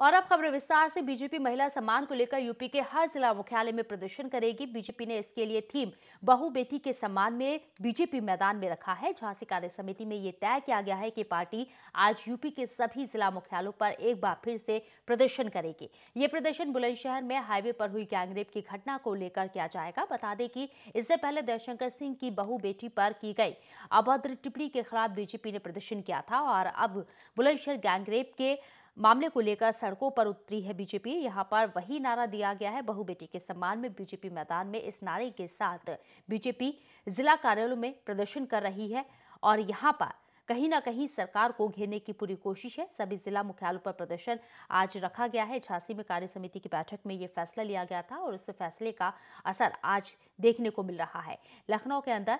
और अब खबर विस्तार से बीजेपी महिला सम्मान को लेकर यूपी के हर जिला मुख्यालय में प्रदर्शन करेगी बीजेपी ने इसके लिए थीम बहु बेटी के सम्मान में बीजेपी मैदान में रखा है झांसी कार्य समिति में ये तय किया गया है कि पार्टी आज यूपी के सभी जिला मुख्यालयों पर एक बार फिर से प्रदर्शन करेगी ये प्रदर्शन बुलंदशहर में हाईवे पर हुई गैंगरेप की घटना को लेकर किया जाएगा बता दें कि इससे पहले दयशंकर सिंह की बहु बेटी पर की गई अभद्र टिप्पणी के खिलाफ बीजेपी ने प्रदर्शन किया था और अब बुलंदशहर गैंगरेप के मामले को लेकर सड़कों पर उतरी है बीजेपी यहां पर वही नारा दिया गया है बहु बेटी के सम्मान में बीजेपी मैदान में इस नारे के साथ बीजेपी जिला कार्यालयों में प्रदर्शन कर रही है और यहाँ पर कहीं ना कहीं सरकार को घेरने की पूरी कोशिश है सभी जिला मुख्यालयों पर प्रदर्शन आज रखा गया है झांसी में कार्य समिति की बैठक में ये फैसला लिया गया था और उस फैसले का असर आज देखने को मिल रहा है लखनऊ के अंदर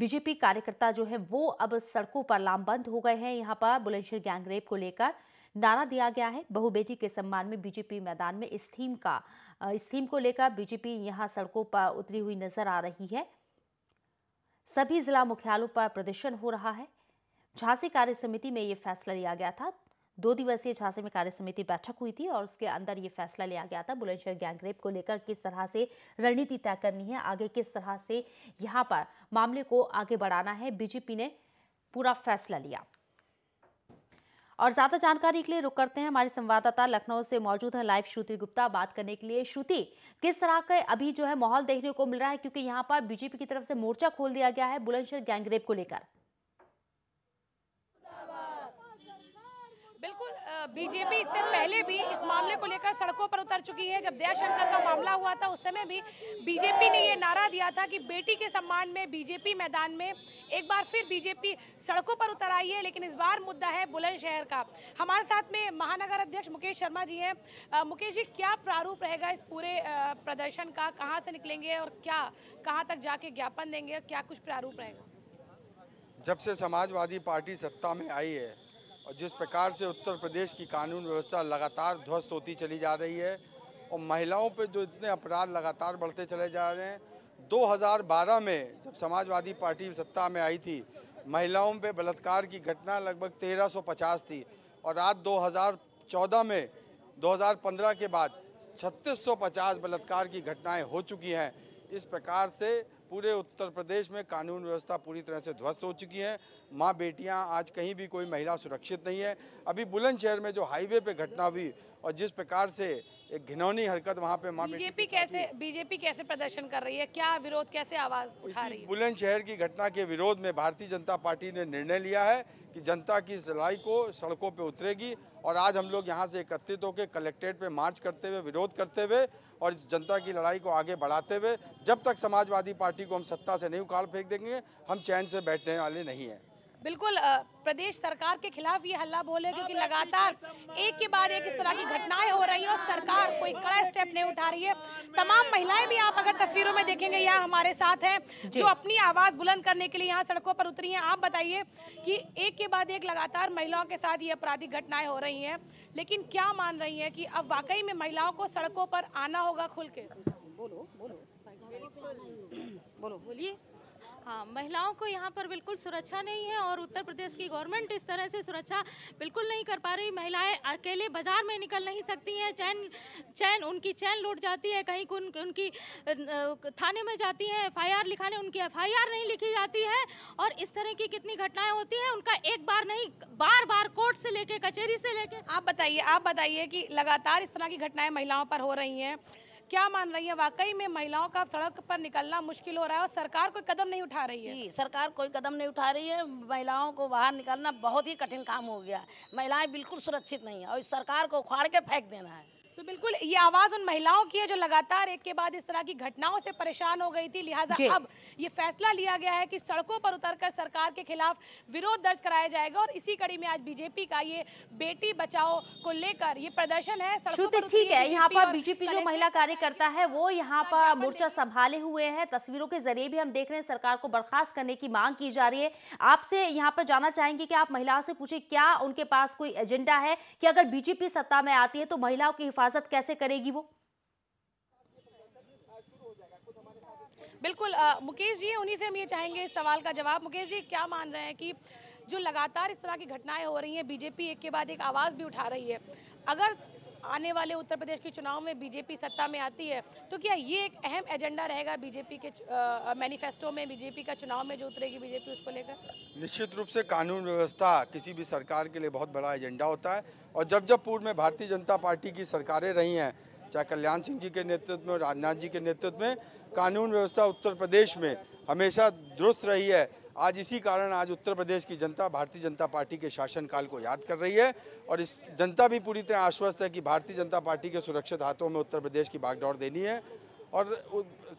बीजेपी कार्यकर्ता जो है वो अब सड़कों पर लामबंद हो गए हैं यहाँ पर बुलंदशहर गैंगरेप को लेकर नारा दिया गया है बहु बेटी के सम्मान में बीजेपी मैदान में इस थीम का इस थीम को लेकर बीजेपी यहाँ सड़कों पर उतरी हुई नजर आ रही है सभी जिला मुख्यालयों पर प्रदर्शन हो रहा है झांसी कार्य समिति में ये फैसला लिया गया था दो दिवसीय झांसी में कार्य समिति बैठक हुई थी और उसके अंदर ये फैसला लिया गया था बुलंदशहर गैंगरेप को लेकर किस तरह से रणनीति तय करनी है आगे किस तरह से यहाँ पर मामले को आगे बढ़ाना है बीजेपी ने पूरा फैसला लिया और ज्यादा जानकारी के लिए रुक करते हैं हमारे संवाददाता लखनऊ से मौजूद है लाइव श्रुति गुप्ता बात करने के लिए श्रुति किस तरह का अभी जो है माहौल देखने को मिल रहा है क्योंकि यहाँ पर बीजेपी की तरफ से मोर्चा खोल दिया गया है बुलंदशहर गैंगरेप को लेकर बीजेपी इससे पहले भी इस मामले को लेकर सड़कों पर उतर चुकी है जब दयाशंकर का मामला हुआ था उस समय भी बीजेपी ने ये नारा दिया था कि बेटी के सम्मान में बीजेपी मैदान में एक बार फिर बीजेपी सड़कों पर उतर आई है लेकिन इस बार मुद्दा है बुलंदशहर का हमारे साथ में महानगर अध्यक्ष मुकेश शर्मा जी हैं मुकेश जी क्या प्रारूप रहेगा इस पूरे प्रदर्शन का कहाँ से निकलेंगे और क्या कहाँ तक जाके ज्ञापन देंगे क्या कुछ प्रारूप रहेगा जब से समाजवादी पार्टी सत्ता में आई है और जिस प्रकार से उत्तर प्रदेश की कानून व्यवस्था लगातार ध्वस्त होती चली जा रही है और महिलाओं पर जो इतने अपराध लगातार बढ़ते चले जा रहे हैं 2012 में जब समाजवादी पार्टी सत्ता में आई थी महिलाओं पर बलात्कार की घटना लगभग 1350 थी और आज 2014 में 2015 के बाद 3650 बलात्कार की घटनाएं हो चुकी हैं इस प्रकार से पूरे उत्तर प्रदेश में कानून व्यवस्था पूरी तरह से ध्वस्त हो चुकी है माँ बेटियाँ आज कहीं भी कोई महिला सुरक्षित नहीं है अभी बुलंदशहर में जो हाईवे पे घटना हुई और जिस प्रकार से एक घिनौनी हरकत वहाँ पे माँ बीजेपी कैसे बीजेपी कैसे प्रदर्शन कर रही है क्या विरोध कैसे आवाज उठा रही है बुलंदशहर की घटना के विरोध में भारतीय जनता पार्टी ने निर्णय लिया है कि जनता की इस लड़ाई को सड़कों पे उतरेगी और आज हम लोग यहाँ से एकत्रित होकर कलेक्ट्रेट पे मार्च करते हुए विरोध करते हुए और इस जनता की लड़ाई को आगे बढ़ाते हुए जब तक समाजवादी पार्टी को हम सत्ता से नहीं उखाड़ फेंक देंगे हम चैन से बैठने वाले नहीं है बिल्कुल प्रदेश सरकार के खिलाफ ये हल्ला बोले क्योंकि लगातार एक के बाद एक इस तरह की घटना कोई कड़ा स्टेप नहीं उठा रही है तमाम महिलाएं भी आप अगर तस्वीरों में देखेंगे यहाँ हमारे साथ हैं जो अपनी आवाज बुलंद करने के लिए यहाँ सड़कों पर उतरी हैं आप बताइए कि एक के बाद एक लगातार महिलाओं के साथ ये अपराधिक घटनाएं हो रही हैं लेकिन क्या मान रही है कि अब वाकई में महिलाओं को सड़कों पर आना होगा खुल के बोलो बोलो बोलो बोलिए हाँ महिलाओं को यहाँ पर बिल्कुल सुरक्षा नहीं है और उत्तर प्रदेश की गवर्नमेंट इस तरह से सुरक्षा बिल्कुल नहीं कर पा रही महिलाएं अकेले बाजार में निकल नहीं सकती हैं चैन चैन उनकी चैन लूट जाती है कहीं उन, उनकी थाने में जाती हैं एफ लिखाने उनकी एफ नहीं लिखी जाती है और इस तरह की कितनी घटनाएं होती हैं उनका एक बार नहीं बार बार कोर्ट से लेके कचहरी से लेके आप बताइए आप बताइए कि लगातार इस तरह की घटनाएं महिलाओं पर हो रही हैं क्या मान रही है वाकई में महिलाओं का सड़क पर निकलना मुश्किल हो रहा है और सरकार कोई कदम नहीं उठा रही है जी सरकार कोई कदम नहीं उठा रही है महिलाओं को बाहर निकलना बहुत ही कठिन काम हो गया महिलाएं बिल्कुल सुरक्षित नहीं है और इस सरकार को उखाड़ के फेंक देना है तो बिल्कुल ये आवाज उन महिलाओं की है जो लगातार एक के बाद इस तरह की घटनाओं से परेशान हो गई थी लिहाजा अब ये फैसला लिया गया है कि सड़कों पर उतरकर सरकार के खिलाफ विरोध दर्ज कराया जाएगा और इसी कड़ी में आज बीजेपी का ये बेटी बचाओ को लेकर ये प्रदर्शन है ठीक है यहाँ पर बीजेपी जो महिला कार्यकर्ता है वो यहाँ पर मोर्चा संभाले हुए है तस्वीरों के जरिए भी हम देख रहे हैं सरकार को बर्खास्त करने की मांग की जा रही है आपसे यहाँ पर जाना चाहेंगे की आप महिलाओं से पूछे क्या उनके पास कोई एजेंडा है की अगर बीजेपी सत्ता में आती है तो महिलाओं की हिफाजत हिफाजत कैसे करेगी वो बिल्कुल आ, मुकेश जी उन्हीं से हम ये चाहेंगे इस सवाल का जवाब मुकेश जी क्या मान रहे हैं कि जो लगातार इस तरह की घटनाएं हो रही हैं बीजेपी एक के बाद एक आवाज़ भी उठा रही है अगर आने वाले उत्तर प्रदेश के चुनाव में बीजेपी सत्ता में आती है तो क्या ये एक अहम एजेंडा रहेगा बीजेपी के मैनिफेस्टो में बीजेपी का चुनाव में जो उतरेगी बीजेपी उसको लेकर निश्चित रूप से कानून व्यवस्था किसी भी सरकार के लिए बहुत बड़ा एजेंडा होता है और जब जब पूर्व में भारतीय जनता पार्टी की सरकारें रही हैं चाहे कल्याण सिंह जी के नेतृत्व में राजनाथ जी के नेतृत्व में कानून व्यवस्था उत्तर प्रदेश में हमेशा दुरुस्त रही है आज इसी कारण आज उत्तर प्रदेश की जनता भारतीय जनता पार्टी के शासनकाल को याद कर रही है और इस जनता भी पूरी तरह आश्वस्त है कि भारतीय जनता पार्टी के सुरक्षित हाथों में उत्तर प्रदेश की बागडोर देनी है और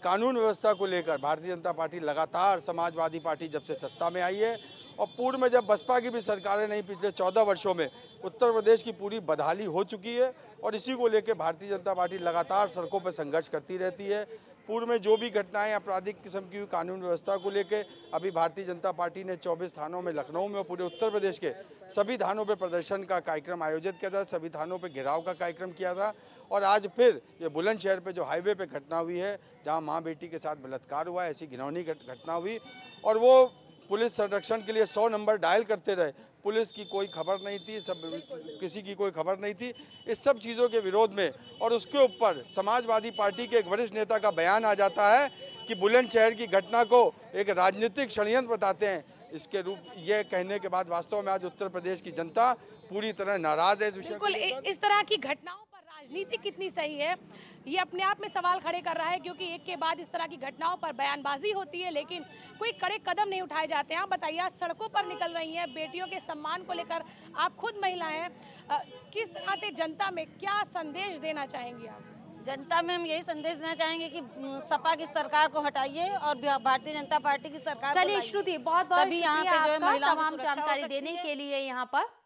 कानून व्यवस्था को लेकर भारतीय जनता पार्टी लगातार समाजवादी पार्टी जब से सत्ता में आई है और पूर्व में जब बसपा की भी सरकारें नहीं पिछले चौदह वर्षों में उत्तर प्रदेश की पूरी बदहाली हो चुकी है और इसी को लेकर भारतीय जनता पार्टी लगातार सड़कों पर संघर्ष करती रहती है पूर्व में जो भी घटनाएं आपराधिक किस्म की हुई कानून व्यवस्था को लेकर अभी भारतीय जनता पार्टी ने 24 थानों में लखनऊ में और पूरे उत्तर प्रदेश के सभी थानों पर प्रदर्शन का कार्यक्रम आयोजित किया था सभी थानों पर घेराव का कार्यक्रम किया था और आज फिर ये बुलंदशहर पर जो हाईवे पर घटना हुई है जहाँ माँ बेटी के साथ बलात्कार हुआ ऐसी घिनौनी घटना हुई और वो पुलिस संरक्षण के लिए सौ नंबर डायल करते रहे पुलिस की कोई खबर नहीं थी सब किसी की कोई खबर नहीं थी इस सब चीज़ों के विरोध में और उसके ऊपर समाजवादी पार्टी के एक वरिष्ठ नेता का बयान आ जाता है कि बुलंदशहर की घटना को एक राजनीतिक षडयंत्र बताते हैं इसके रूप ये कहने के बाद वास्तव में आज उत्तर प्रदेश की जनता पूरी तरह नाराज है इस विषय इस तरह की घटनाओं नीति कितनी सही है ये अपने आप में सवाल खड़े कर रहा है क्योंकि एक के बाद इस तरह की घटनाओं पर बयानबाजी होती है लेकिन कोई कड़े कदम नहीं उठाए जाते हैं आप बताइए आज सड़कों पर निकल रही हैं बेटियों के सम्मान को लेकर आप खुद महिला हैं किस तरह से जनता में क्या संदेश देना चाहेंगी आप जनता में हम यही संदेश देना चाहेंगे कि सपा की सरकार को हटाइए और भारतीय जनता पार्टी की सरकार चलिए श्रुति बहुत बहुत तभी यहाँ पे जो है महिलाओं को जानकारी देने के लिए यहाँ पर